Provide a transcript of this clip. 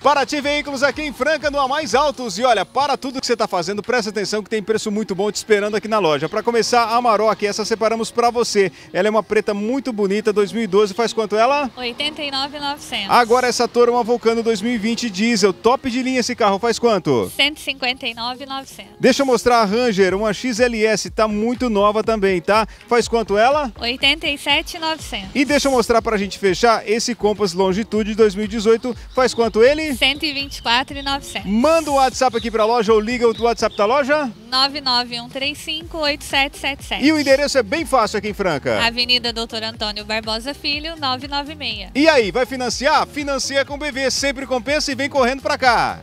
Paraty Veículos aqui em Franca, no A Mais Altos. E olha, para tudo que você está fazendo, presta atenção que tem preço muito bom te esperando aqui na loja. Para começar, a Maroc, essa separamos para você. Ela é uma preta muito bonita, 2012, faz quanto ela? 89,900. Agora essa Toro, uma Vulcano 2020 diesel, top de linha esse carro, faz quanto? 159,900. Deixa eu mostrar a Ranger, uma XLS, tá muito nova também, tá? Faz quanto ela? 87,900. E deixa eu mostrar para a gente fechar esse Compass Longitude 2018, faz quanto ele? e... 124,900. Manda o um WhatsApp aqui para a loja ou liga o WhatsApp da loja. 991358777. E o endereço é bem fácil aqui em Franca. Avenida Doutor Antônio Barbosa Filho, 996. E aí, vai financiar? Financia com o BV, sempre compensa e vem correndo para cá.